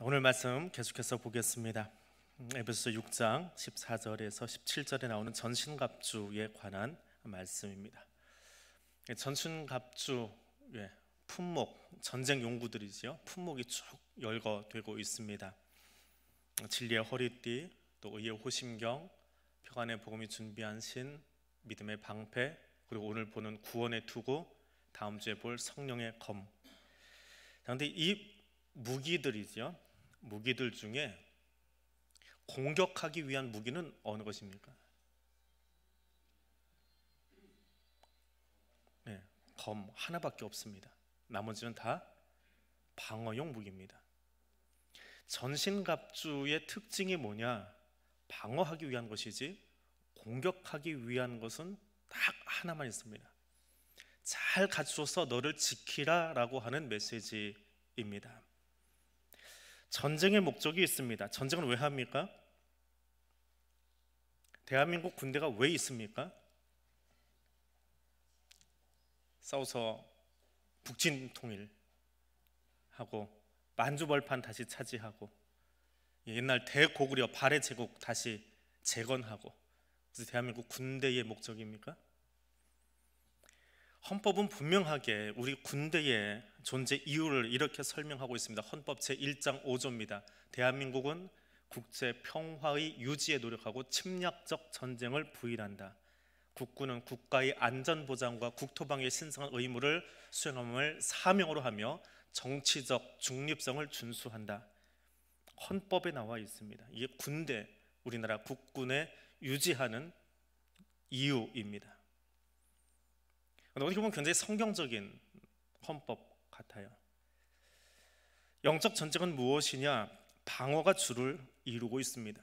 오늘 말씀 계속해서 보겠습니다. 에베소 6장 14절에서 17절에 나오는 전신갑주에 관한 말씀입니다. 전신갑주 예, 품목 전쟁 용구들이지요. 품목이 쭉 열거되고 있습니다. 진리의 허리띠, 또 의의 호심경, 평안의 복음이 준비한 신, 믿음의 방패, 그리고 오늘 보는 구원의 투구, 다음 주에 볼 성령의 검. 그런데 이 무기들이죠. 무기들 중에 공격하기 위한 무기는 어느 것입니까? 네, 검 하나밖에 없습니다. 나머지는 다 방어용 무기입니다. 전신갑주의 특징이 뭐냐? 방어하기 위한 것이지 공격하기 위한 것은 딱 하나만 있습니다. 잘 갖추어서 너를 지키라라고 하는 메시지입니다. 전쟁의 목적이 있습니다. 전쟁은 왜 합니까? 대한민국 군대가 왜 있습니까? 싸워서 북진 통일하고 만주벌판 다시 차지하고 옛날 대고구려 발해 제국 다시 재건하고 그래 대한민국 군대의 목적입니까? 헌법은 분명하게 우리 군대의 존재 이유를 이렇게 설명하고 있습니다. 헌법 제1장 5조입니다. 대한민국은 국제 평화의 유지에 노력하고 침략적 전쟁을 부인한다. 국군은 국가의 안전 보장과 국토방위의 신성한 의무를 수행함을 사명으로 하며 정치적 중립성을 준수한다. 헌법에 나와 있습니다. 이게 군대 우리나라 국군에 유지하는 이유입니다. 근데 어떻게 보면 굉장히 성경적인 헌법 같아요. 영적 전쟁은 무엇이냐? 방어가 주를 이루고 있습니다.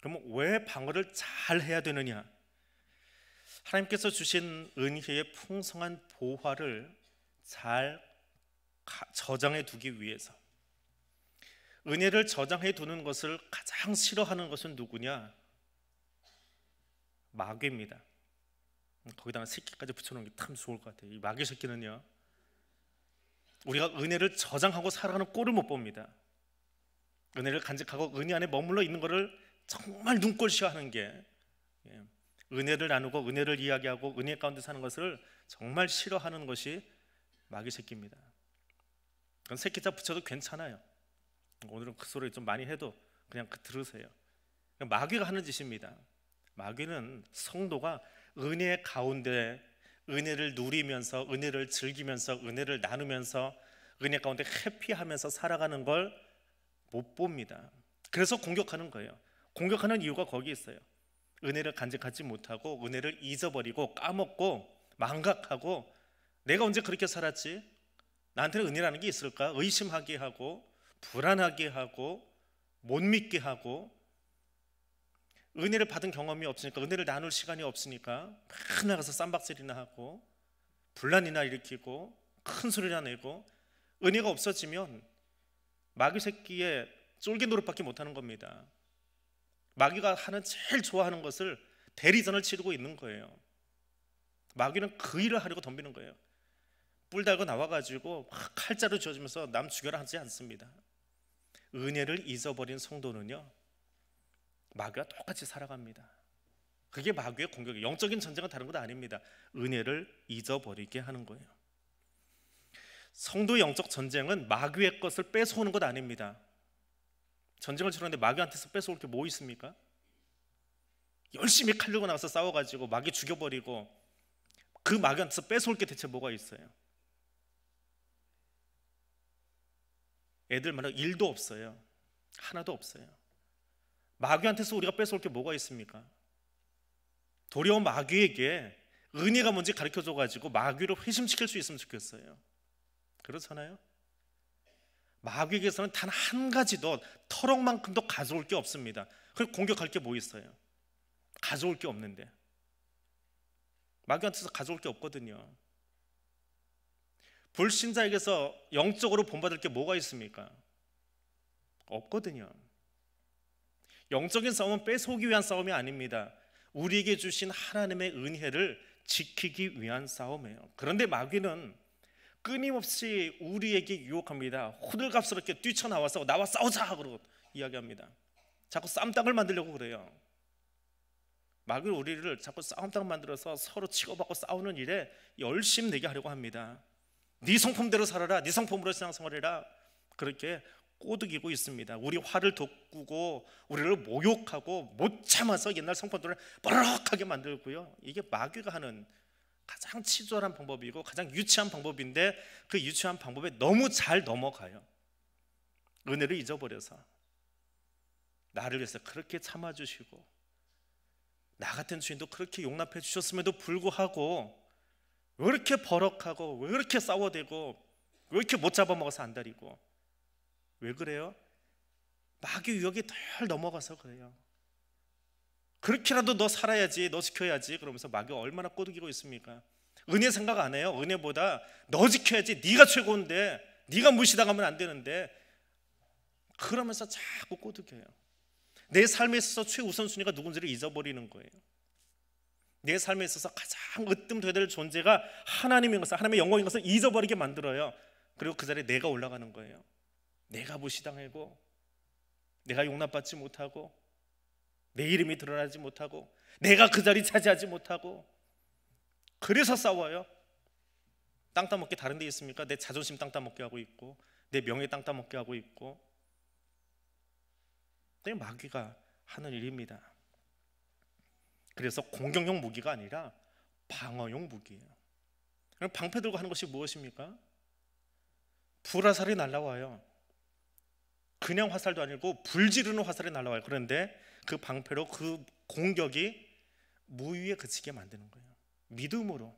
그러왜 방어를 잘 해야 되느냐? 하나님께서 주신 은혜의 풍성한 보화를 잘 저장해 두기 위해서 은혜를 저장해 두는 것을 가장 싫어하는 것은 누구냐? 마귀입니다. 거기다가 새끼까지 붙여놓은 게 참 좋을 것 같아요. 이 마귀 새끼는요. 우리가 은혜를 저장하고 살아가는 꼴을 못 봅니다. 은혜를 간직하고 은혜 안에 머물러 있는 것을 정말 눈꼴시하는 게 예, 은혜를 나누고 은혜를 이야기하고 은혜 가운데 사는 것을 정말 싫어하는 것이 마귀 새끼입니다. 그건 새끼자 붙여도 괜찮아요. 오늘은 그 소리 좀 많이 해도 그냥 그 들으세요. 그러니까 마귀가 하는 짓입니다. 마귀는 성도가 은혜 가운데 은혜를 누리면서 은혜를 즐기면서 은혜를 나누면서 은혜 가운데 해피하면서 살아가는 걸 못 봅니다. 그래서 공격하는 거예요. 공격하는 이유가 거기 있어요. 은혜를 간직하지 못하고 은혜를 잊어버리고 까먹고 망각하고 내가 언제 그렇게 살았지? 나한테는 은혜라는 게 있을까? 의심하게 하고 불안하게 하고 못 믿게 하고 은혜를 받은 경험이 없으니까 은혜를 나눌 시간이 없으니까 막 나가서 쌈박질이나 하고 분란이나 일으키고 큰 소리나 내고 은혜가 없어지면 마귀 새끼의 쫄개 노릇밖에 못하는 겁니다. 마귀가 하는 제일 좋아하는 것을 대리전을 치르고 있는 거예요. 마귀는 그 일을 하려고 덤비는 거예요. 뿔 달고 나와가지고 칼자루 쥐어주면서 남 죽여라 하지 않습니다. 은혜를 잊어버린 성도는요 마귀와 똑같이 살아갑니다. 그게 마귀의 공격이 영적인 전쟁은 다른 것 아닙니다. 은혜를 잊어버리게 하는 거예요. 성도의 영적 전쟁은 마귀의 것을 뺏어오는 것 아닙니다. 전쟁을 치르는데 마귀한테서 뺏어올 게 뭐 있습니까? 열심히 칼려고 나가서 싸워가지고 마귀 죽여버리고 그 마귀한테서 뺏어올 게 대체 뭐가 있어요? 애들 말로 일도 없어요. 하나도 없어요. 마귀한테서 우리가 뺏어올 게 뭐가 있습니까? 도리어 마귀에게 은혜가 뭔지 가르쳐 줘 가지고 마귀를 회심시킬 수 있으면 좋겠어요. 그렇잖아요. 마귀에게서는 단 한 가지도 터럭만큼도 가져올 게 없습니다. 그럼 공격할 게 뭐 있어요? 가져올 게 없는데. 마귀한테서 가져올 게 없거든요. 불신자에게서 영적으로 본받을 게 뭐가 있습니까? 없거든요. 영적인 싸움은 뺏어오기 위한 싸움이 아닙니다. 우리에게 주신 하나님의 은혜를 지키기 위한 싸움이에요. 그런데 마귀는 끊임없이 우리에게 유혹합니다. 호들갑스럽게 뛰쳐나와서 나와 싸우자 그러고 이야기합니다. 자꾸 쌈땅을 만들려고 그래요. 마귀는 우리를 자꾸 싸움땅 만들어서 서로 치고받고 싸우는 일에 열심 내게 하려고 합니다. 네 성품대로 살아라. 네 성품으로 신앙생활해라. 그렇게 꼬드기고 있습니다. 우리 화를 돋구고 우리를 모욕하고 못 참아서 옛날 성품들을 버럭하게 만들고요. 이게 마귀가 하는 가장 치졸한 방법이고 가장 유치한 방법인데 그 유치한 방법에 너무 잘 넘어가요. 은혜를 잊어버려서 나를 위해서 그렇게 참아주시고 나 같은 주인도 그렇게 용납해 주셨음에도 불구하고 왜 이렇게 버럭하고 왜 이렇게 싸워대고 왜 이렇게 못 잡아먹어서 안달이고 왜 그래요? 마귀 유혹이 덜 넘어가서 그래요. 그렇게라도 너 살아야지, 너 지켜야지 그러면서 마귀 얼마나 꼬드기고 있습니까? 은혜 생각 안 해요. 은혜보다 너 지켜야지. 네가 최고인데, 네가 무시당하면 안 되는데. 그러면서 자꾸 꼬드겨요. 내 삶에 있어서 최우선 순위가 누군지를 잊어버리는 거예요. 내 삶에 있어서 가장 으뜸되야 될 존재가 하나님인 것을 하나님의 영광인 것을 잊어버리게 만들어요. 그리고 그 자리에 내가 올라가는 거예요. 내가 무시당하고 내가 용납받지 못하고 내 이름이 드러나지 못하고 내가 그 자리 차지하지 못하고 그래서 싸워요. 땅 따먹기 다른 데 있습니까? 내 자존심 땅 따먹기 하고 있고 내 명예 땅 따먹기 하고 있고 그 마귀가 하는 일입니다. 그래서 공격용 무기가 아니라 방어용 무기예요. 방패 들고 하는 것이 무엇입니까? 불화살이 날라와요. 그냥 화살도 아니고 불 지르는 화살이 날라와요 그런데 그 방패로 그 공격이 무위에 그치게 만드는 거예요. 믿음으로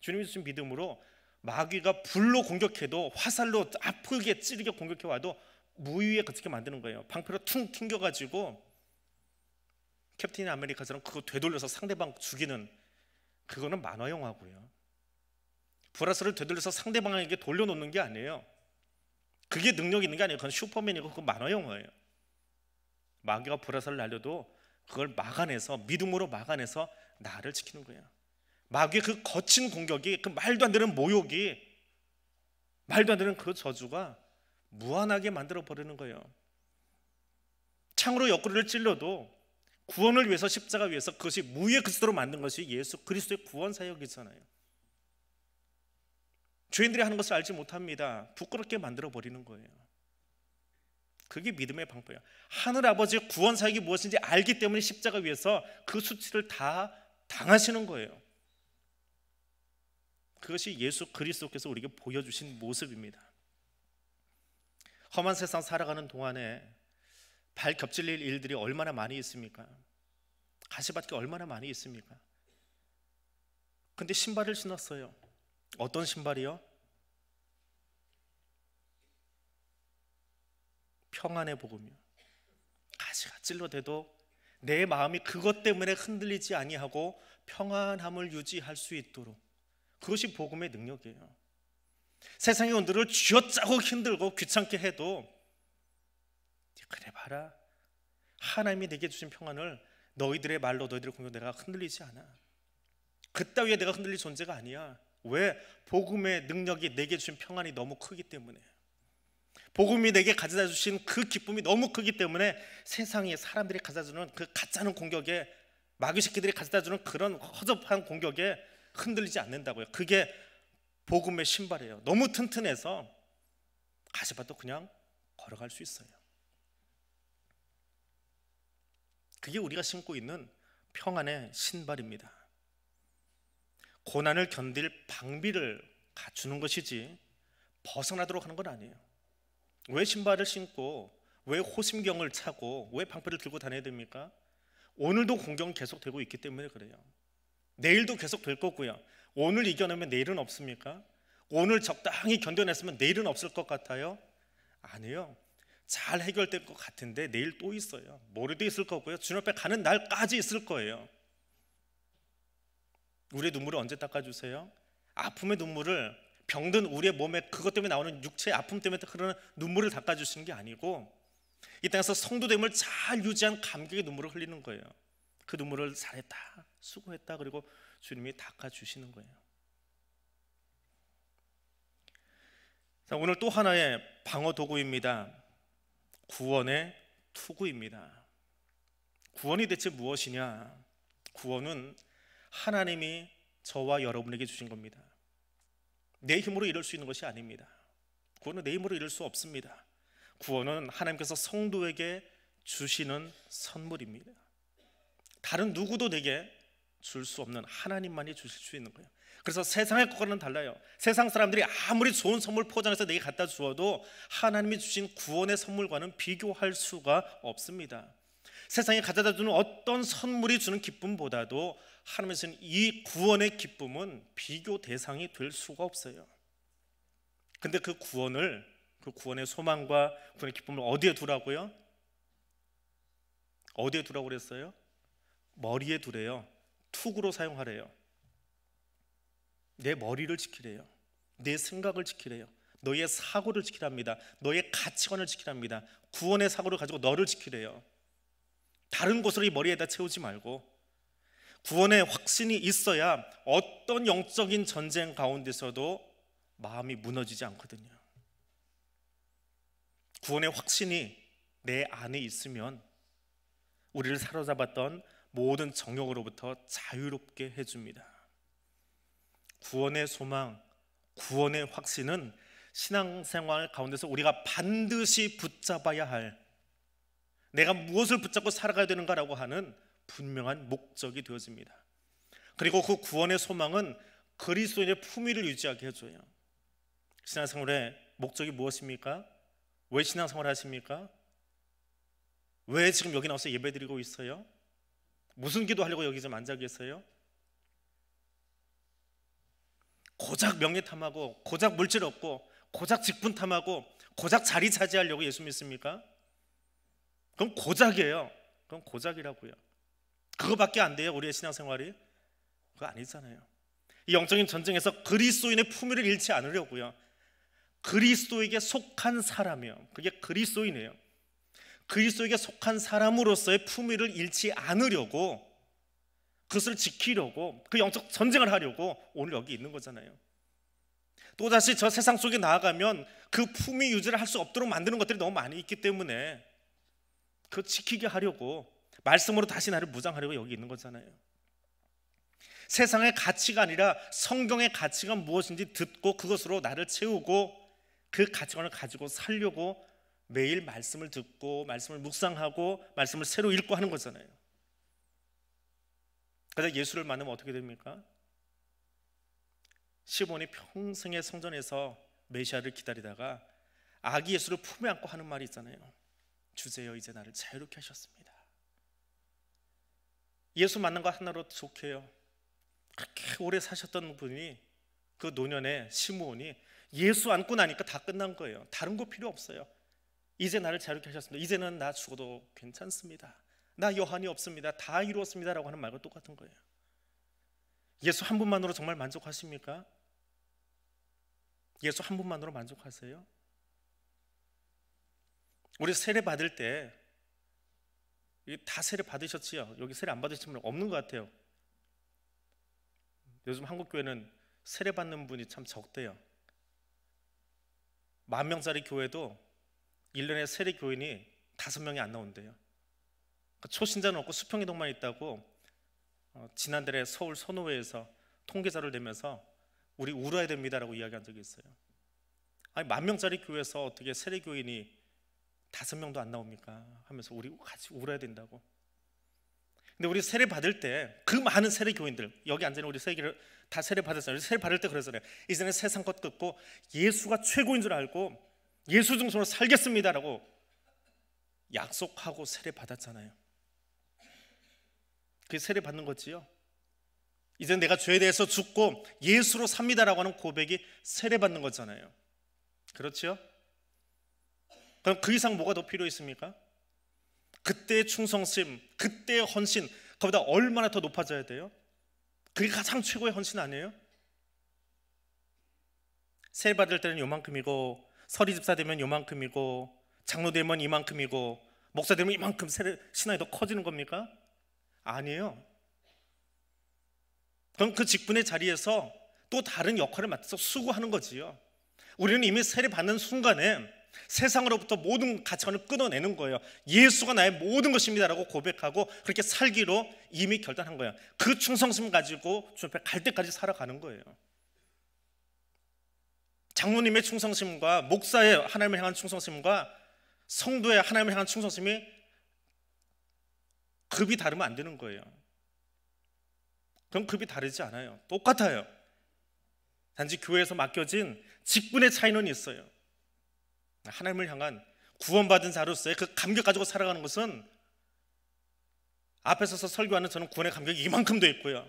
주님이 주신 믿음으로 마귀가 불로 공격해도 화살로 아프게 찌르게 공격해 와도 무위에 그치게 만드는 거예요. 방패로 퉁 튕겨 가지고 캡틴 아메리카처럼 그거 되돌려서 상대방 죽이는 그거는 만화 영화고요. 불화스을 되돌려서 상대방에게 돌려놓는 게 아니에요. 그게 능력 있는 게 아니에요. 그건 슈퍼맨이고 그건 만화 영화예요. 마귀가 보라살을 날려도 그걸 막아내서 믿음으로 막아내서 나를 지키는 거예요. 마귀의 그 거친 공격이 그 말도 안 되는 모욕이 말도 안 되는 그 저주가 무한하게 만들어 버리는 거예요. 창으로 옆구리를 찔러도 구원을 위해서 십자가 위해서 그것이 무의 그리스도로 만든 것이 예수 그리스도의 구원 사역이잖아요. 주인들이 하는 것을 알지 못합니다. 부끄럽게 만들어 버리는 거예요. 그게 믿음의 방법이에요 하늘 아버지의 구원 사역이 무엇인지 알기 때문에 십자가 위에서 그 수치를 다 당하시는 거예요. 그것이 예수 그리스도께서 우리에게 보여주신 모습입니다. 험한 세상 살아가는 동안에 발겹칠릴 일들이 얼마나 많이 있습니까? 가시밭이 얼마나 많이 있습니까? 근데 신발을 신었어요. 어떤 신발이요? 평안의 복음이요. 가시가 찔러대도 내 마음이 그것 때문에 흔들리지 아니하고 평안함을 유지할 수 있도록 그것이 복음의 능력이에요. 세상의 온도를 쥐어짜고 힘들고 귀찮게 해도 그래 봐라 하나님이 내게 주신 평안을 너희들의 말로 너희들의 공격 내가 흔들리지 않아. 그따위에 내가 흔들릴 존재가 아니야. 왜? 복음의 능력이 내게 주신 평안이 너무 크기 때문에 복음이 내게 가져다 주신 그 기쁨이 너무 크기 때문에 세상에 사람들이 가져다 주는 그 가짜는 공격에 마귀 새끼들이 가져다 주는 그런 허접한 공격에 흔들리지 않는다고요 그게 복음의 신발이에요 너무 튼튼해서 가시밭도 그냥 걸어갈 수 있어요 그게 우리가 신고 있는 평안의 신발입니다 고난을 견딜 방비를 갖추는 것이지 벗어나도록 하는 건 아니에요. 왜 신발을 신고 왜 호심경을 차고 왜 방패를 들고 다녀야 됩니까? 오늘도 공격은 계속되고 있기 때문에 그래요. 내일도 계속될 거고요. 오늘 이겨내면 내일은 없습니까? 오늘 적당히 견뎌냈으면 내일은 없을 것 같아요? 아니요. 잘 해결될 것 같은데 내일 또 있어요. 모레도 있을 거고요. 주님 앞에 가는 날까지 있을 거예요. 우리의 눈물을 언제 닦아주세요? 아픔의 눈물을 병든 우리의 몸에 그것 때문에 나오는 육체의 아픔 때문에 흐르는 눈물을 닦아주시는 게 아니고 이 땅에서 성도됨을 잘 유지한 감격의 눈물을 흘리는 거예요. 그 눈물을 잘했다, 수고했다, 그리고 주님이 닦아주시는 거예요. 자, 오늘 또 하나의 방어 도구입니다. 구원의 투구입니다. 구원이 대체 무엇이냐? 구원은 하나님이 저와 여러분에게 주신 겁니다. 내 힘으로 이룰 수 있는 것이 아닙니다. 구원은 내 힘으로 이룰 수 없습니다. 구원은 하나님께서 성도에게 주시는 선물입니다. 다른 누구도 내게 줄 수 없는 하나님만이 주실 수 있는 거예요. 그래서 세상의 것과는 달라요. 세상 사람들이 아무리 좋은 선물 포장해서 내게 갖다 주어도 하나님이 주신 구원의 선물과는 비교할 수가 없습니다. 세상에 가져다 주는 어떤 선물이 주는 기쁨보다도 하나님께서는 이 구원의 기쁨은 비교 대상이 될 수가 없어요. 근데 그 구원을 그 구원의 소망과 구원의 기쁨을 어디에 두라고요? 어디에 두라고 그랬어요? 머리에 두래요. 투구로 사용하래요. 내 머리를 지키래요. 내 생각을 지키래요. 너의 사고를 지키랍니다. 너의 가치관을 지키랍니다. 구원의 사고를 가지고 너를 지키래요. 다른 곳으로 이 머리에다 채우지 말고 구원의 확신이 있어야 어떤 영적인 전쟁 가운데서도 마음이 무너지지 않거든요. 구원의 확신이 내 안에 있으면 우리를 사로잡았던 모든 정욕으로부터 자유롭게 해줍니다. 구원의 소망, 구원의 확신은 신앙생활 가운데서 우리가 반드시 붙잡아야 할 내가 무엇을 붙잡고 살아가야 되는가라고 하는 분명한 목적이 되어집니다. 그리고 그 구원의 소망은 그리스도인의 품위를 유지하게 해줘요. 신앙생활의 목적이 무엇입니까? 왜 신앙생활 하십니까? 왜 지금 여기 나와서 예배드리고 있어요? 무슨 기도하려고 여기 좀 앉아 계세요? 고작 명예 탐하고 고작 물질 없고 고작 직분 탐하고 고작 자리 차지하려고 예수 믿습니까? 그럼 고작이에요. 그럼 고작이라고요. 그거밖에 안 돼요 우리의 신앙생활이 그거 아니잖아요 이 영적인 전쟁에서 그리스도인의 품위를 잃지 않으려고요 그리스도에게 속한 사람이요 그게 그리스도인이에요 그리스도에게 속한 사람으로서의 품위를 잃지 않으려고 그것을 지키려고 그 영적 전쟁을 하려고 오늘 여기 있는 거잖아요 또다시 저 세상 속에 나아가면 그 품위 유지를 할 수 없도록 만드는 것들이 너무 많이 있기 때문에 그 지키게 하려고 말씀으로 다시 나를 무장하려고 여기 있는 거잖아요. 세상의 가치가 아니라 성경의 가치가 무엇인지 듣고 그것으로 나를 채우고 그 가치관을 가지고 살려고 매일 말씀을 듣고 말씀을 묵상하고 말씀을 새로 읽고 하는 거잖아요. 그래서 예수를 만나면 어떻게 됩니까? 시몬이 평생의 성전에서 메시아를 기다리다가 아기 예수를 품에 안고 하는 말이 있잖아요. 주세요 이제 나를 자유롭게 하셨습니다. 예수 만난 거 하나로 좋게요. 그렇게 오래 사셨던 분이 그 노년에 시므온이 예수 안고 나니까 다 끝난 거예요. 다른 거 필요 없어요. 이제 나를 자유케 하셨습니다. 이제는 나 죽어도 괜찮습니다. 나 여한이 없습니다. 다 이루었습니다라고 하는 말과 똑같은 거예요. 예수 한 분만으로 정말 만족하십니까? 예수 한 분만으로 만족하세요? 우리 세례 받을 때 이게 다 세례 받으셨지요? 여기 세례 안 받으신 분 없는 것 같아요. 요즘 한국 교회는 세례 받는 분이 참 적대요. 만 명짜리 교회도 1년에 세례 교인이 다섯 명이 안 나온대요. 그러니까 초신자는 없고 수평이동만 있다고 어, 지난달에 서울 선호회에서 통계자를 내면서 우리 울어야 됩니다라고 이야기한 적이 있어요. 아니 만 명짜리 교회에서 어떻게 세례 교인이 다섯 명도 안 나옵니까? 하면서 우리 같이 울어야 된다고. 근데 우리 세례 받을 때 그 많은 세례 교인들 여기 앉아 있는 우리 세계를 다 세례 받았잖아요 세례 받을 때 그래서 그래. 이제는 세상 것 듣고 예수가 최고인 줄 알고 예수 중심으로 살겠습니다라고 약속하고 세례 받았잖아요. 그 세례 받는 거지요. 이제 내가 죄에 대해서 죽고 예수로 삽니다라고 하는 고백이 세례 받는 거잖아요. 그렇지요? 그럼 그 이상 뭐가 더 필요했습니까? 그때의 충성심, 그때의 헌신, 그보다 얼마나 더 높아져야 돼요? 그게 가장 최고의 헌신 아니에요? 세 받을 때는 요만큼이고 서리 집사 되면 요만큼이고 장로 되면 이만큼이고 목사 되면 이만큼 신앙이 더 커지는 겁니까? 아니에요. 그럼 그 직분의 자리에서 또 다른 역할을 맡아서 수고하는 거지요. 우리는 이미 세례 받는 순간에 세상으로부터 모든 가치관을 끊어내는 거예요. 예수가 나의 모든 것입니다라고 고백하고 그렇게 살기로 이미 결단한 거예요. 그 충성심 가지고 주 앞에 갈 때까지 살아가는 거예요. 장모님의 충성심과 목사의 하나님을 향한 충성심과 성도의 하나님을 향한 충성심이 급이 다르면 안 되는 거예요. 그럼 급이 다르지 않아요. 똑같아요. 단지 교회에서 맡겨진 직분의 차이는 있어요. 하나님을 향한 구원받은 자로서의 그 감격 가지고 살아가는 것은 앞에 서서 설교하는 저는 구원의 감격이 이만큼도 있고요.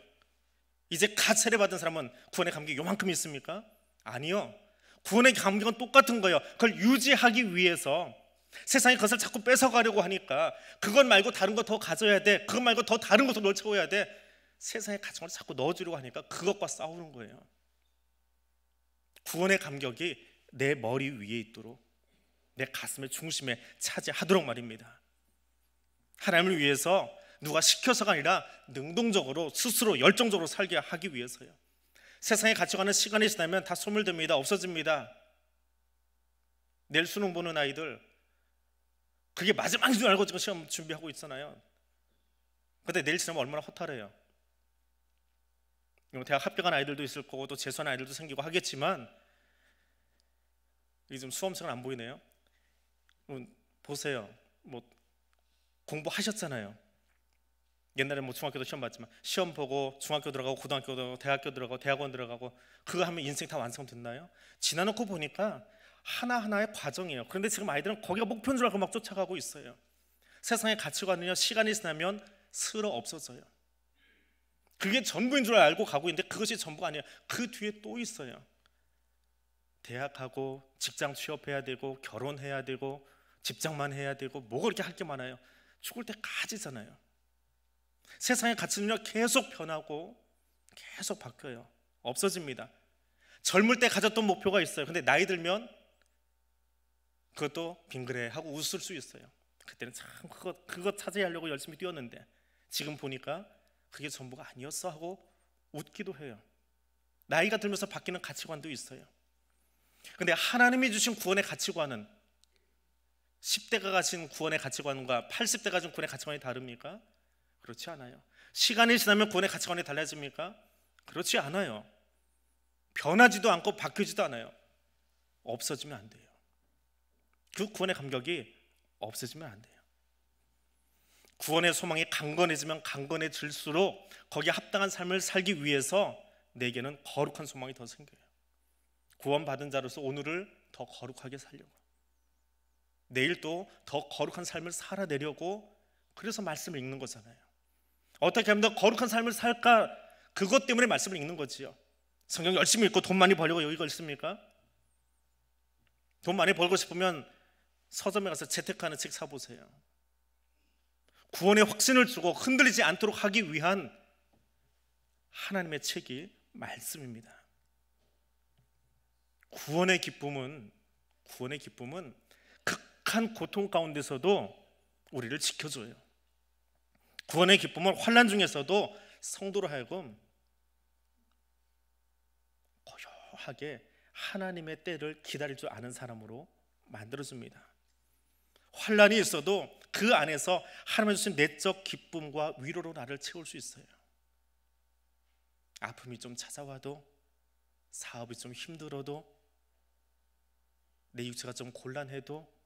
이제 갓 세례받은 사람은 구원의 감격이 이만큼 있습니까? 아니요. 구원의 감격은 똑같은 거예요. 그걸 유지하기 위해서 세상이 그것을 자꾸 뺏어가려고 하니까 그것 말고 다른 거 더 가져야 돼. 그것 말고 더 다른 것을 놓쳐야 돼. 세상에 가정을 자꾸 넣어주려고 하니까 그것과 싸우는 거예요. 구원의 감격이 내 머리 위에 있도록 내 가슴의 중심에 차지하도록 말입니다. 하나님을 위해서 누가 시켜서가 아니라 능동적으로 스스로 열정적으로 살게 하기 위해서요. 세상에 갇혀가는 시간이 지나면 다 소멸됩니다. 없어집니다. 내일 수능 보는 아이들 그게 마지막인 줄 알고 지금 시험 준비하고 있잖아요. 근데 내일 지나면 얼마나 허탈해요. 대학 합격한 아이들도 있을 거고 또 재수한 아이들도 생기고 하겠지만 이게 좀 수험생은 안 보이네요. 뭐 보세요. 뭐 공부하셨잖아요. 옛날에 뭐 중학교도 시험 봤지만 시험 보고 중학교 들어가고 고등학교 들어가고 대학교 들어가고 대학원 들어가고 그거 하면 인생 다 완성됐나요? 지나놓고 보니까 하나하나의 과정이에요. 그런데 지금 아이들은 거기가 목표인 줄 알고 막 쫓아가고 있어요. 세상의 가치관은요. 시간이 지나면 스러 없어져요. 그게 전부인 줄 알고 가고 있는데 그것이 전부가 아니에요. 그 뒤에 또 있어요. 대학하고 직장 취업해야 되고 결혼해야 되고 집장만 해야 되고 뭐가 그렇게 할 게 많아요. 죽을 때까지잖아요. 세상의 가치는요 계속 변하고 계속 바뀌어요. 없어집니다. 젊을 때 가졌던 목표가 있어요. 근데 나이 들면 그것도 빙그레 하고 웃을 수 있어요. 그때는 참그거 그것 차지하려고 열심히 뛰었는데 지금 보니까 그게 전부가 아니었어 하고 웃기도 해요. 나이가 들면서 바뀌는 가치관도 있어요. 근데 하나님이 주신 구원의 가치관은 10대가 가진 구원의 가치관과 80대가 가진 구원의 가치관이 다릅니까? 그렇지 않아요. 시간이 지나면 구원의 가치관이 달라집니까? 그렇지 않아요. 변하지도 않고 바뀌지도 않아요. 없어지면 안 돼요. 그 구원의 감격이 없어지면 안 돼요. 구원의 소망이 강건해지면 강건해질수록 거기에 합당한 삶을 살기 위해서 내게는 거룩한 소망이 더 생겨요. 구원받은 자로서 오늘을 더 거룩하게 살려고. 내일 도더 거룩한 삶을 살아내려고 그래서 말씀을 읽는 거잖아요. 어떻게 하면 더 거룩한 삶을 살까? 그것 때문에 말씀을 읽는 거지요. 성경 열심히 읽고 돈 많이 벌려고 여기가 있습니까? 돈 많이 벌고 싶으면 서점에 가서 채택하는책 사보세요. 구원의 확신을 주고 흔들리지 않도록 하기 위한 하나님의 책이 말씀입니다. 구원의 기쁨은 구원의 기쁨은 극한 고통 가운데서도 우리를 지켜줘요. 구원의 기쁨은 환란 중에서도 성도로 하여금 고요하게 하나님의 때를 기다릴 줄 아는 사람으로 만들어줍니다. 환란이 있어도 그 안에서 하나님 주신 내적 기쁨과 위로로 나를 채울 수 있어요. 아픔이 좀 찾아와도 사업이 좀 힘들어도 내 육체가 좀 곤란해도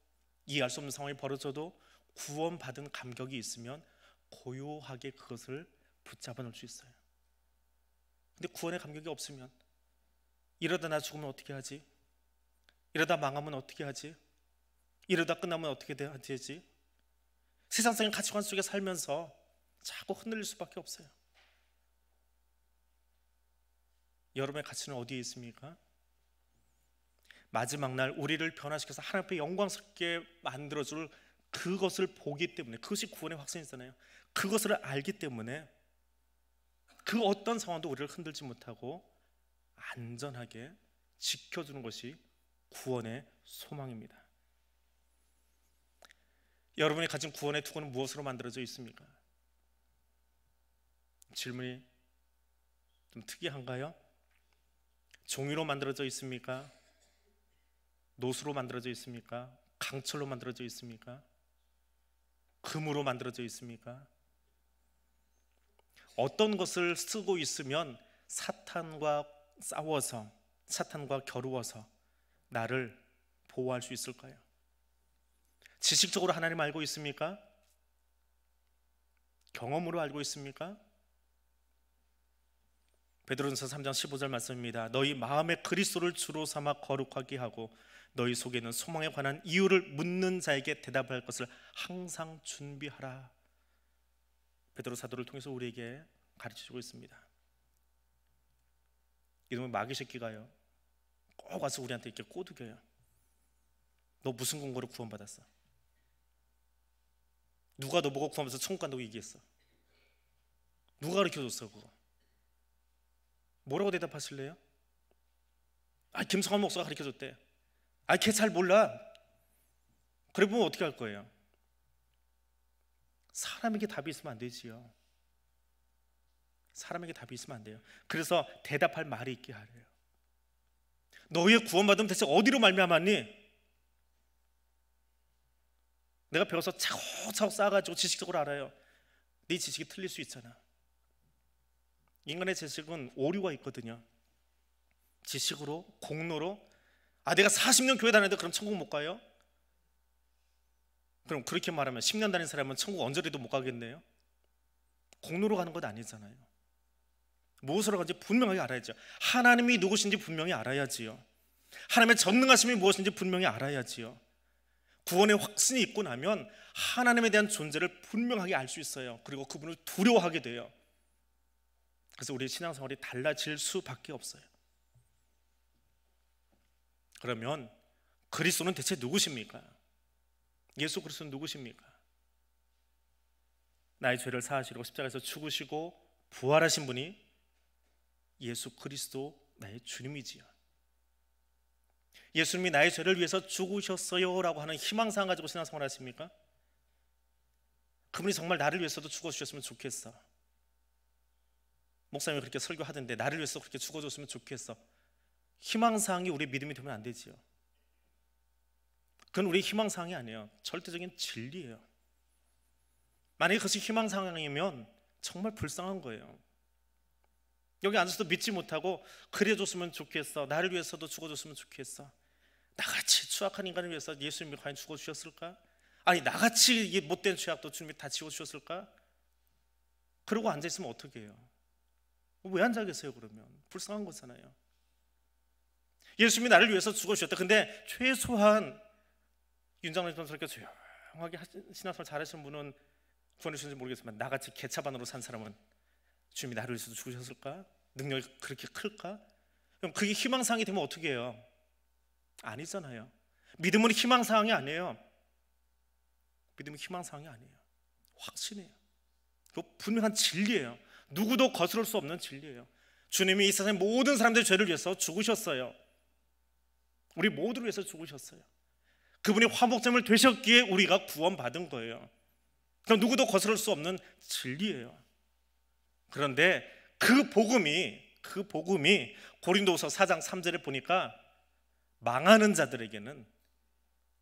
이해할 수 없는 상황이 벌어져도 구원받은 감격이 있으면 고요하게 그것을 붙잡아 놓을 수 있어요. 근데 구원의 감격이 없으면 이러다 나 죽으면 어떻게 하지? 이러다 망하면 어떻게 하지? 이러다 끝나면 어떻게 되지? 세상적인 가치관 속에 살면서 자꾸 흔들릴 수밖에 없어요. 여러분의 가치는 어디에 있습니까? 마지막 날 우리를 변화시켜서 하나님 앞에 영광스럽게 만들어줄 그것을 보기 때문에 그것이 구원의 확신이잖아요. 그것을 알기 때문에 그 어떤 상황도 우리를 흔들지 못하고 안전하게 지켜주는 것이 구원의 소망입니다. 여러분이 가진 구원의 투구는 무엇으로 만들어져 있습니까? 질문이 좀 특이한가요? 종이로 만들어져 있습니까? 노수로 만들어져 있습니까? 강철로 만들어져 있습니까? 금으로 만들어져 있습니까? 어떤 것을 쓰고 있으면 사탄과 싸워서 사탄과 겨루어서 나를 보호할 수 있을까요? 지식적으로 하나님 알고 있습니까? 경험으로 알고 있습니까? 베드로전서 3장 15절 말씀입니다. 너희 마음에 그리스도를 주로 삼아 거룩하게 하고 너희 속에 있는 소망에 관한 이유를 묻는 자에게 대답할 것을 항상 준비하라. 베드로 사도를 통해서 우리에게 가르쳐고 있습니다. 이놈의 마귀 새끼가요. 꼭 와서 우리한테 이렇게 꼬드겨요. 너 무슨 공고로 구원받았어? 누가 너 보고 구하면서 천국 간다고 얘기했어? 누가 가르쳐줬어 그거? 뭐라고 대답하실래요? 아 김성환 목사가 가르쳐줬대 아, 걔 잘 몰라. 그래 보면 어떻게 할 거예요? 사람에게 답이 있으면 안 되지요. 사람에게 답이 있으면 안 돼요. 그래서 대답할 말이 있게 하래요. 너희의 구원받음 대체 어디로 말미암았니? 내가 배워서 차곡차곡 쌓아가지고 지식적으로 알아요. 네 지식이 틀릴 수 있잖아. 인간의 지식은 오류가 있거든요. 지식으로 공로로 아 내가 40년 교회 다녔는데 그럼 천국 못 가요? 그럼 그렇게 말하면 10년 다닌 사람은 천국 언저리도 못 가겠네요. 공로로 가는 것 아니잖아요. 무엇으로 가는지 분명하게 알아야죠. 하나님이 누구신지 분명히 알아야지요. 하나님의 전능하심이 무엇인지 분명히 알아야지요. 구원의 확신이 있고 나면 하나님에 대한 존재를 분명하게 알 수 있어요. 그리고 그분을 두려워하게 돼요. 그래서 우리 신앙생활이 달라질 수밖에 없어요. 그러면 그리스도는 대체 누구십니까? 예수 그리스도는 누구십니까? 나의 죄를 사하시고 십자가에서 죽으시고 부활하신 분이 예수 그리스도 나의 주님이지요. 예수님이 나의 죄를 위해서 죽으셨어요라고 하는 희망상 가지고 신앙생활 하십니까? 그분이 정말 나를 위해서도 죽어주셨으면 좋겠어. 목사님이 그렇게 설교하던데 나를 위해서 그렇게 죽어줬으면 좋겠어. 희망사항이 우리 믿음이 되면 안 되지요. 그건 우리 희망사항이 아니에요. 절대적인 진리예요. 만약에 그것이 희망사항이면 정말 불쌍한 거예요. 여기 앉아서 도 믿지 못하고 그래줬으면 좋겠어. 나를 위해서도 죽어줬으면 좋겠어. 나같이 추악한 인간을 위해서 예수님이 과연 죽어주셨을까? 아니 나같이 이 못된 죄악도 주님이 다 지워주셨을까? 그러고 앉아있으면 어떻게 해요? 왜 앉아 계세요 그러면? 불쌍한 거잖아요 예수님이 나를 위해서 죽어주셨다. 근데 최소한 윤장로 전사님께 조용하게 신앙생활 잘하시는 분은 구원해셨는지 모르겠지만 나같이 개차반으로 산 사람은 주님이 나를 위해서 죽으셨을까? 능력이 그렇게 클까? 그럼 그게 희망사항이 되면 어떻게 해요? 아니잖아요. 믿음은 희망사항이 아니에요. 믿음은 희망사항이 아니에요. 확신이에요. 그 분명한 진리예요. 누구도 거스를 수 없는 진리예요. 주님이 이세상 모든 사람들의 죄를 위해서 죽으셨어요. 우리 모두를 위해서 죽으셨어요. 그분이 화목점을 되셨기에 우리가 구원받은 거예요. 그럼 누구도 거스를 수 없는 진리예요. 그런데 그 복음이 그 복음이 고린도서 4장 3절에 보니까 망하는 자들에게는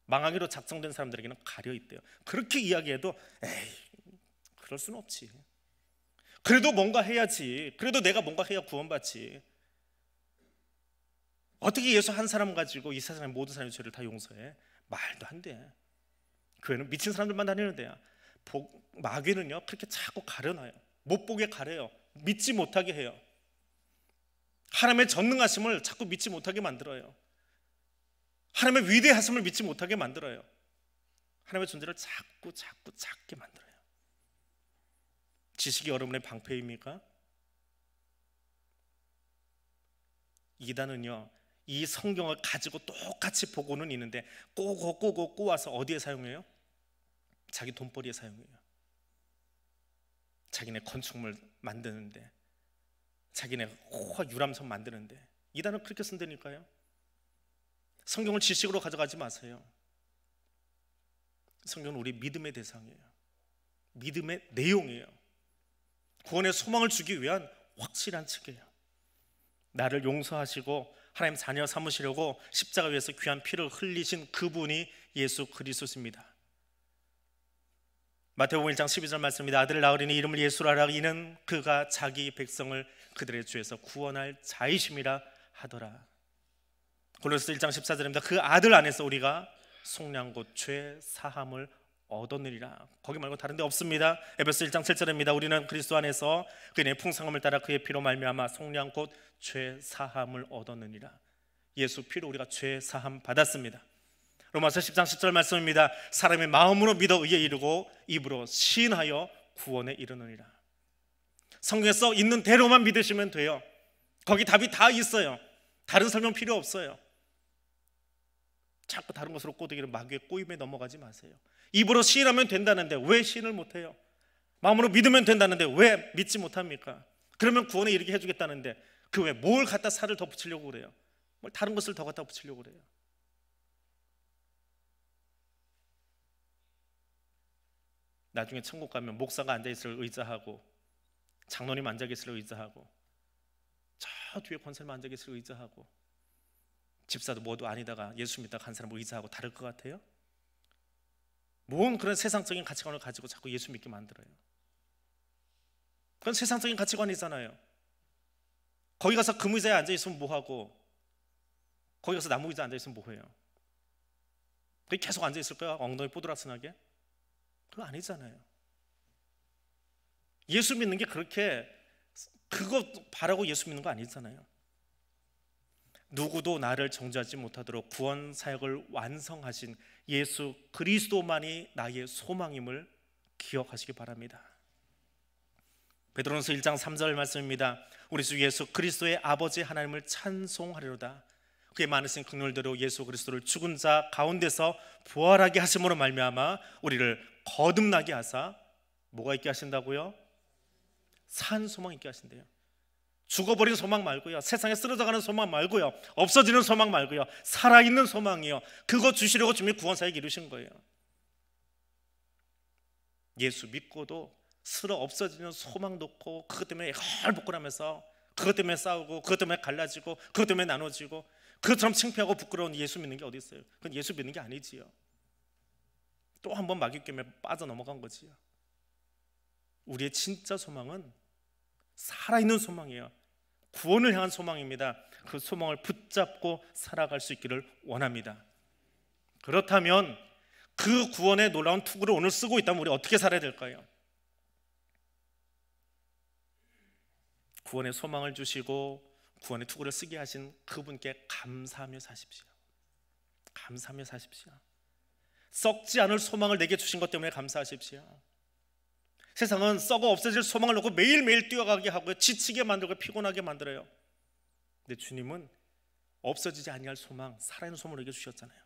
망하기로 작성된 사람들에게는 가려 있대요. 그렇게 이야기해도 에이 그럴 수는 없지. 그래도 뭔가 해야지. 그래도 내가 뭔가 해야 구원받지. 어떻게 예수 한 사람 가지고 이 세상의 모든 사람의 죄를 다 용서해? 말도 안 돼. 교회는 미친 사람들만 다니는 데야. 복, 마귀는요 그렇게 자꾸 가려놔요. 못 보게 가려요. 믿지 못하게 해요. 하나님의 전능하심을 자꾸 믿지 못하게 만들어요. 하나님의 위대하심을 믿지 못하게 만들어요. 하나님의 존재를 자꾸 자꾸 작게 만들어요. 지식이 여러분의 방패입니까? 이단은요 이 성경을 가지고 똑같이 보고는 있는데 꼬고 꼬고 꼬아서 어디에 사용해요? 자기 돈벌이에 사용해요. 자기네 건축물 만드는데 자기네 호화 유람선 만드는데 이단을 그렇게 쓴다니까요. 성경을 지식으로 가져가지 마세요. 성경은 우리 믿음의 대상이에요. 믿음의 내용이에요. 구원의 소망을 주기 위한 확실한 책이에요. 나를 용서하시고 하나님 자녀 삼으시려고 십자가 위에서 귀한 피를 흘리신 그분이 예수 그리스도십니다. 마태복음 1장 12절 말씀입니다. 아들을 낳으리니 이름을 예수라 이는 그가 자기 백성을 그들의 죄에서 구원할 자이심이라 하더라. 골로새 1장 14절입니다. 그 아들 안에서 우리가 속량고 죄 사함을 얻었느리라 거기 말고 다른 데 없습니다. 에베소 1장 7절입니다. 우리는 그리스도 안에서 그의 풍성함을 따라 그의 피로 말미암아 속량 곧 죄 사함을 얻었느리라 예수 피로 우리가 죄 사함 받았습니다. 로마서 10장 10절 말씀입니다. 사람의 마음으로 믿어 의에 이르고 입으로 신하여 구원에 이르느니라. 성경에서 있는 대로만 믿으시면 돼요. 거기 답이 다 있어요. 다른 설명 필요 없어요. 자꾸 다른 것으로 꼬드기는 마귀의 꼬임에 넘어가지 마세요. 입으로 시인하면 된다는데 왜 시인을 못해요? 마음으로 믿으면 된다는데 왜 믿지 못합니까? 그러면 구원에 이렇게 해주겠다는데 그 왜 뭘 갖다 살을 더 붙이려고 그래요? 뭘 다른 것을 더 갖다 붙이려고 그래요? 나중에 천국 가면 목사가 앉아 있을 의자하고 장로님 앉아 계실 의자하고 저 뒤에 권사님 앉아 계실 의자하고 집사도 모두 아니다가 예수 믿다가 한 사람 의사하고 다를 것 같아요? 뭔 그런 세상적인 가치관을 가지고 자꾸 예수 믿게 만들어요. 그건 세상적인 가치관이잖아요. 거기 가서 금의자에 앉아 있으면 뭐 하고 거기 가서 나무 의자에 앉아 있으면 뭐 해요? 거기 계속 앉아 있을 거야 엉덩이 뽀드락스나게 그거 아니잖아요. 예수 믿는 게 그렇게 그거 바라고 예수 믿는 거 아니잖아요. 누구도 나를 정죄하지 못하도록 구원 사역을 완성하신 예수 그리스도만이 나의 소망임을 기억하시기 바랍니다. 베드로전서 1장 3절 말씀입니다. 우리 주 예수 그리스도의 아버지 하나님을 찬송하리로다. 그의 많으신 긍휼대로 예수 그리스도를 죽은 자 가운데서 부활하게 하심으로 말미암아 우리를 거듭나게 하사 뭐가 있게 하신다고요? 산 소망 있게 하신대요. 죽어버린 소망 말고요. 세상에 쓰러져가는 소망 말고요. 없어지는 소망 말고요. 살아있는 소망이요. 그거 주시려고 주님 구원사역 이루신 거예요. 예수 믿고도 쓰러 없어지는 소망 놓고 그것 때문에 헐복근하면서 그것 때문에 싸우고 그것 때문에 갈라지고 그것 때문에 나눠지고 그것처럼 창피하고 부끄러운 예수 믿는 게 어디 있어요? 그건 예수 믿는 게 아니지요. 또한번 마귀겸에 빠져 넘어간 거지요. 우리의 진짜 소망은 살아있는 소망이에요. 구원을 향한 소망입니다. 그 소망을 붙잡고 살아갈 수 있기를 원합니다. 그렇다면 그 구원의 놀라운 투구를 오늘 쓰고 있다면 우리 어떻게 살아야 될까요? 구원의 소망을 주시고 구원의 투구를 쓰게 하신 그분께 감사하며 사십시오. 감사하며 사십시오. 썩지 않을 소망을 내게 주신 것 때문에 감사하십시오. 세상은 썩어 없어질 소망을 놓고 매일매일 뛰어가게 하고요. 지치게 만들고 피곤하게 만들어요. 근데 주님은 없어지지 아니할 소망, 살아있는 소망을 에게 주셨잖아요.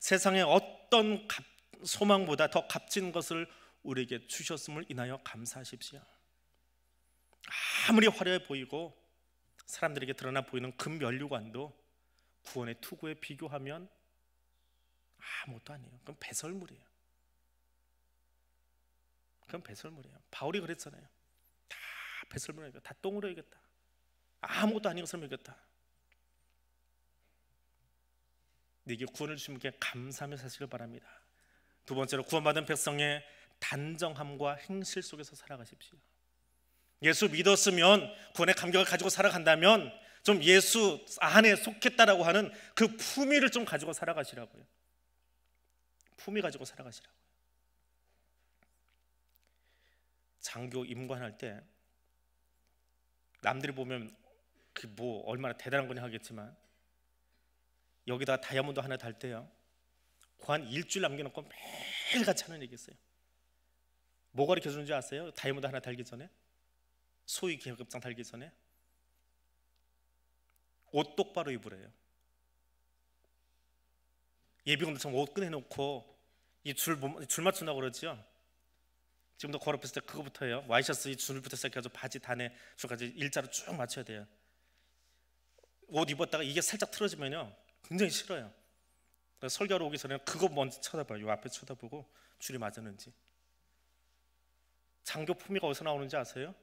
세상의 어떤 값, 소망보다 더 값진 것을 우리에게 주셨음을 인하여 감사하십시오. 아무리 화려해 보이고 사람들에게 드러나 보이는 금면류관도 구원의 투구에 비교하면 아무것도 아니에요. 그럼 배설물이에요. 그건 배설물이에요. 바울이 그랬잖아요. 다 배설물이니까 다 똥으로 이겼다. 아무것도 아닌 것으로 이겼다. 네게 구원을 주신 분께 감사하며 사시길 바랍니다. 두 번째로 구원받은 백성의 단정함과 행실 속에서 살아가십시오. 예수 믿었으면 구원의 감격을 가지고 살아간다면 좀 예수 안에 속했다라고 하는 그 품위를 좀 가지고 살아가시라고요. 품위 가지고 살아가시라고. 장교 임관할 때 남들이 보면 그 뭐 얼마나 대단한 거냐 하겠지만 여기다 다이아몬드 하나 달 때요 고한 일주일 남겨놓고 매일 같이 하는 얘기했어요 뭐가 이렇게 주는지 아세요? 다이아몬드 하나 달기 전에 소위 계급장 달기 전에 옷 똑바로 입으래요 예비군처럼 옷 꺼내놓고 이줄줄 맞춘다고 그러지요 지금도 걸어봤을 때그거부터요 와이셔츠 줄부터 시작해서 바지 단에 줄까지 일자로 쭉 맞춰야 돼요. 옷 입었다가 이게 살짝 틀어지면요, 굉장히 싫어요. 설교하러 오기 전에 그거 먼저 쳐다봐요. 요 앞에 쳐다보고 줄이 맞았는지. 장교 품위가 어디서 나오는지 아세요?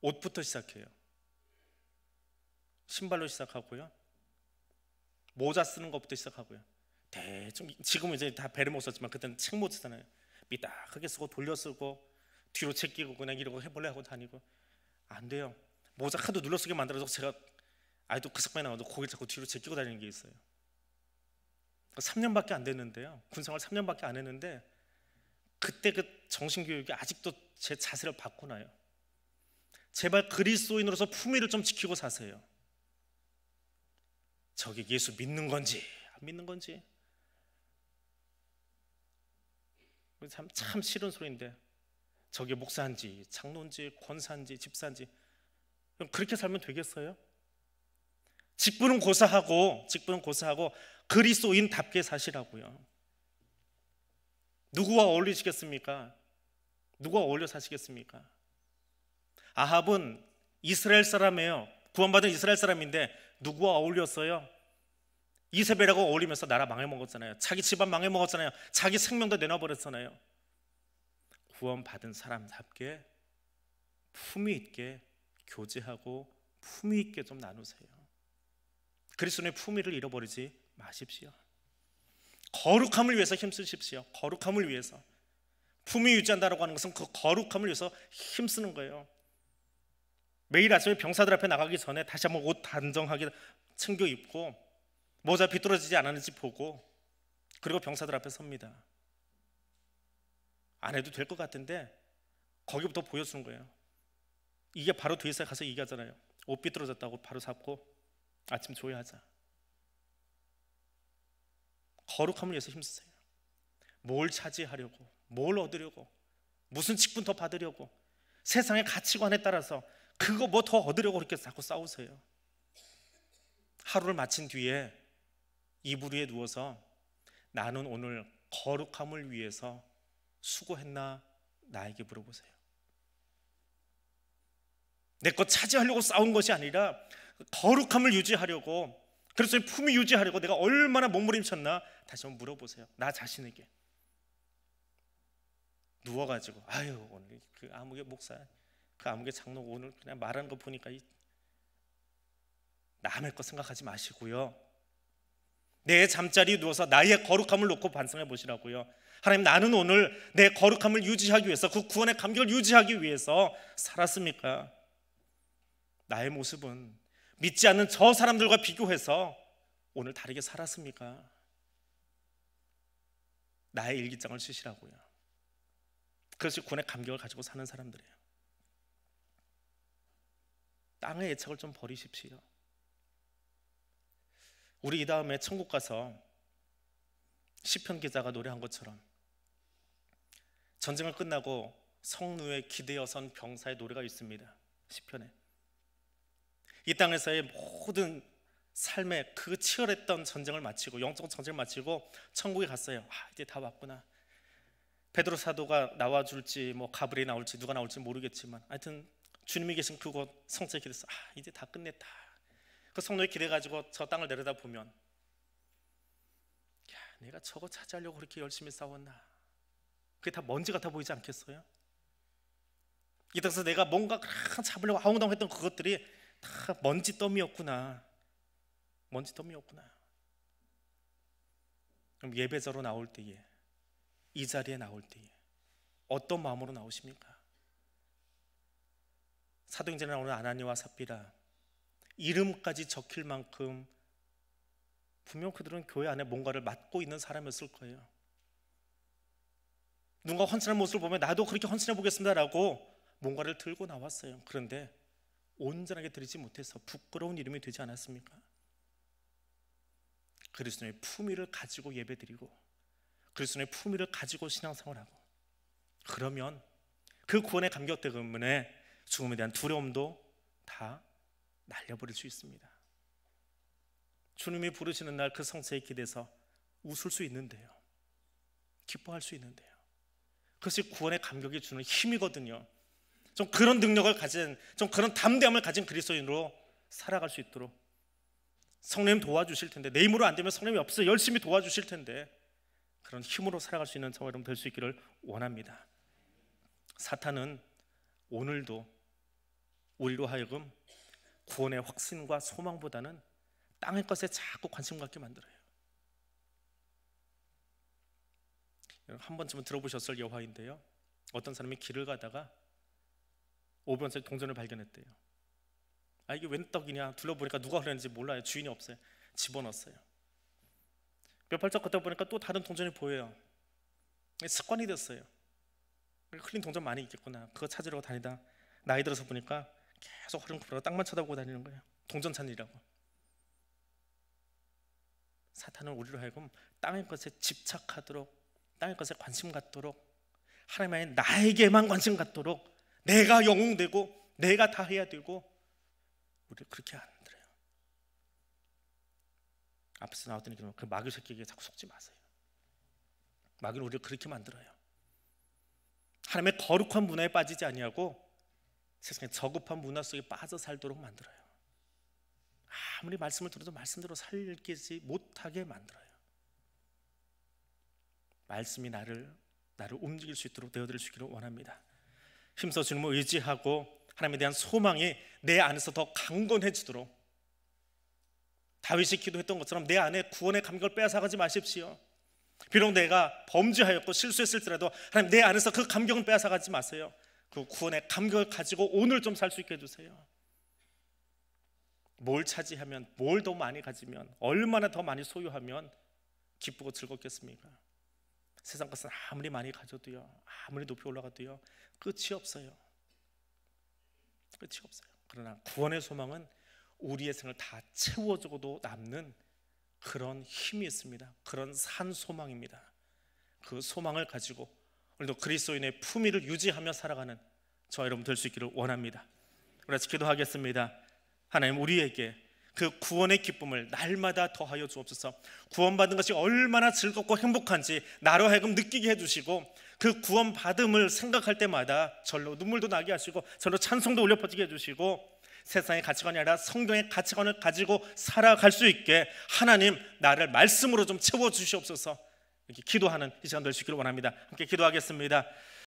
옷부터 시작해요. 신발로 시작하고요. 모자 쓰는 것부터 시작하고요. 대충 지금은 이제 다 베르모 썼지만 그때는 책모 쓰잖아요. 삐딱하게 쓰고 돌려 쓰고 뒤로 제끼고 그냥 이러고 해볼래 하고 다니고 안 돼요. 모자 카도 눌러 쓰게 만들어서 제가 아이도 그 습관이 나와도 고개 자꾸 뒤로 제끼고 다니는 게 있어요. 3년밖에 안 됐는데요. 군생활 3년밖에 안 했는데 그때 그 정신교육이 아직도 제 자세를 바꾸나요. 제발 그리스도인으로서 품위를 좀 지키고 사세요. 저게 예수 믿는 건지 안 믿는 건지 참, 참 싫은 소리인데 저게 목사인지 장로인지 권사인지 집사인지 그렇게 살면 되겠어요? 직분은 고사하고 직분은 고사하고 그리스도인답게 사시라고요. 누구와 어울리시겠습니까? 누구와 어울려 사시겠습니까? 아합은 이스라엘 사람이에요. 구원받은 이스라엘 사람인데 누구와 어울렸어요? 이세벨하고 어울리면서 나라 망해먹었잖아요. 자기 집안 망해먹었잖아요. 자기 생명도 내놔버렸잖아요. 구원받은 사람답게 품위 있게 교제하고 품위 있게 좀 나누세요. 그리스도의 품위를 잃어버리지 마십시오. 거룩함을 위해서 힘쓰십시오. 거룩함을 위해서. 품위 유지한다라고 하는 것은 그 거룩함을 위해서 힘쓰는 거예요. 매일 아침에 병사들 앞에 나가기 전에 다시 한번 옷 단정하게 챙겨 입고 모자 뭐 비뚤어지지 않았는지 보고 그리고 병사들 앞에 섭니다. 안 해도 될 것 같은데 거기부터 보여주는 거예요. 이게 바로 뒤에서 가서 얘기하잖아요. 옷 비뚤어졌다고 바로 잡고 아침 조회하자. 거룩함을 위해서 힘쓰세요. 뭘 차지하려고, 뭘 얻으려고, 무슨 직분 더 받으려고, 세상의 가치관에 따라서 그거 뭐 더 얻으려고 그렇게 자꾸 싸우세요. 하루를 마친 뒤에 이불 위에 누워서 나는 오늘 거룩함을 위해서 수고했나 나에게 물어보세요. 내 것 차지하려고 싸운 것이 아니라 거룩함을 유지하려고 그래서 품위 유지하려고 내가 얼마나 몸부림쳤나 다시 한번 물어보세요. 나 자신에게 누워가지고 아유 오늘 그 아무개 목사 그 아무개 장로 오늘 그냥 말하는 거 보니까 남의 거 생각하지 마시고요. 내 잠자리에 누워서 나의 거룩함을 놓고 반성해 보시라고요. 하나님 나는 오늘 내 거룩함을 유지하기 위해서 그 구원의 감격을 유지하기 위해서 살았습니까? 나의 모습은 믿지 않는 저 사람들과 비교해서 오늘 다르게 살았습니까? 나의 일기장을 쓰시라고요. 그것이 구원의 감격을 가지고 사는 사람들이에요. 땅의 애착을 좀 버리십시오. 우리 이 다음에 천국 가서 시편 기자가 노래한 것처럼 전쟁을 끝나고 성루에 기대어 선 병사의 노래가 있습니다. 시편에 이 땅에서의 모든 삶의 그 치열했던 전쟁을 마치고 영적 전쟁을 마치고 천국에 갔어요. 아, 이제 다 왔구나. 베드로 사도가 나와 줄지 뭐가브리 나올지 누가 나올지 모르겠지만 하여튼 주님이 계신 그곳 성체 길에서 아, 이제 다 끝냈다. 그 성도의 길을 가지고 저 땅을 내려다 보면 야, 내가 저거 차지하려고 그렇게 열심히 싸웠나? 그게 다 먼지 같아 보이지 않겠어요? 이 땅에서 내가 뭔가 잡으려고 아웅다웅했던 그것들이 다 먼지 더미였구나. 먼지 더미였구나. 그럼 예배자로 나올 때에 이 자리에 나올 때에 어떤 마음으로 나오십니까? 사도행전에 나오는 아나니와 삽비라 이름까지 적힐 만큼 분명 그들은 교회 안에 뭔가를 맡고 있는 사람이었을 거예요. 누가 헌신한 모습을 보면 나도 그렇게 헌신해 보겠습니다라고 뭔가를 들고 나왔어요. 그런데 온전하게 드리지 못해서 부끄러운 이름이 되지 않았습니까? 그리스도의 품위를 가지고 예배드리고 그리스도의 품위를 가지고 신앙생활하고 그러면 그 구원의 감격 때문에 죽음에 대한 두려움도 다 날려버릴 수 있습니다. 주님이 부르시는 날 그 성체에 기대서 웃을 수 있는데요. 기뻐할 수 있는데요. 그것이 구원의 감격이 주는 힘이거든요. 좀 그런 능력을 가진, 좀 그런 담대함을 가진 그리스도인으로 살아갈 수 있도록 성님 령 도와주실 텐데 내 힘으로 안 되면 성님이 없어 열심히 도와주실 텐데 그런 힘으로 살아갈 수 있는 저와 여러분 될수 있기를 원합니다. 사탄은 오늘도 우리로 하여금 구원의 확신과 소망보다는 땅의 것에 자꾸 관심 갖게 만들어요. 한 번쯤은 들어보셨을 여화인데요. 어떤 사람이 길을 가다가 5분짜 동전을 발견했대요. 아 이게 웬 떡이냐 둘러보니까 누가 흘렸는지 몰라요. 주인이 없어요. 집어넣었어요. 몇 발짝 걷다 보니까 또 다른 동전이 보여요. 습관이 됐어요. 흘린 동전 많이 있겠구나. 그거 찾으려고 다니다 나이 들어서 보니까 계속 허름허리고 땅만 쳐다보고 다니는 거예요. 동전 찾느라고. 사탄은 우리로 하여금 땅의 것에 집착하도록 땅의 것에 관심 갖도록 하나님의 나에게만 관심 갖도록 내가 영웅 되고 내가 다 해야 되고 우리 그렇게 안 들어요. 앞에서 나왔던 얘기그 마귀 새끼에게 자꾸 속지 마세요. 마귀는 우리를 그렇게 만들어요. 하나님의 거룩한 문화에 빠지지 아니하고 세상에 저급한 문화 속에 빠져 살도록 만들어요. 아무리 말씀을 들어도 말씀대로 살겠지 못하게 만들어요. 말씀이 나를 나를 움직일 수 있도록 되어드릴 수 있기를 원합니다. 힘써 주님을 의지하고 하나님에 대한 소망이 내 안에서 더 강건해지도록 다윗이 기도했던 것처럼 내 안에 구원의 감격을 빼앗아가지 마십시오. 비록 내가 범죄하였고 실수했을지라도 하나님 내 안에서 그 감격을 빼앗아가지 마세요. 그 구원의 감격을 가지고 오늘 좀 살 수 있게 해주세요. 뭘 차지하면, 뭘 더 많이 가지면, 얼마나 더 많이 소유하면 기쁘고 즐겁겠습니까? 세상 것은 아무리 많이 가져도요, 아무리 높이 올라가도요, 끝이 없어요. 끝이 없어요. 그러나 구원의 소망은 우리의 생을 다 채워주고도 남는 그런 힘이 있습니다. 그런 산 소망입니다. 그 소망을 가지고 오늘도 그리스도인의 품위를 유지하며 살아가는 저 여러분 될 수 있기를 원합니다. 우리 같이 기도하겠습니다. 하나님 우리에게 그 구원의 기쁨을 날마다 더하여 주옵소서. 구원받은 것이 얼마나 즐겁고 행복한지 나로 하여금 느끼게 해주시고 그 구원받음을 생각할 때마다 절로 눈물도 나게 하시고 절로 찬송도 울려 퍼지게 해주시고 세상의 가치관이 아니라 성경의 가치관을 가지고 살아갈 수 있게 하나님 나를 말씀으로 좀 채워 주시옵소서. 이렇게 기도하는 이 시간 될 수 있기를 원합니다. 함께 기도하겠습니다.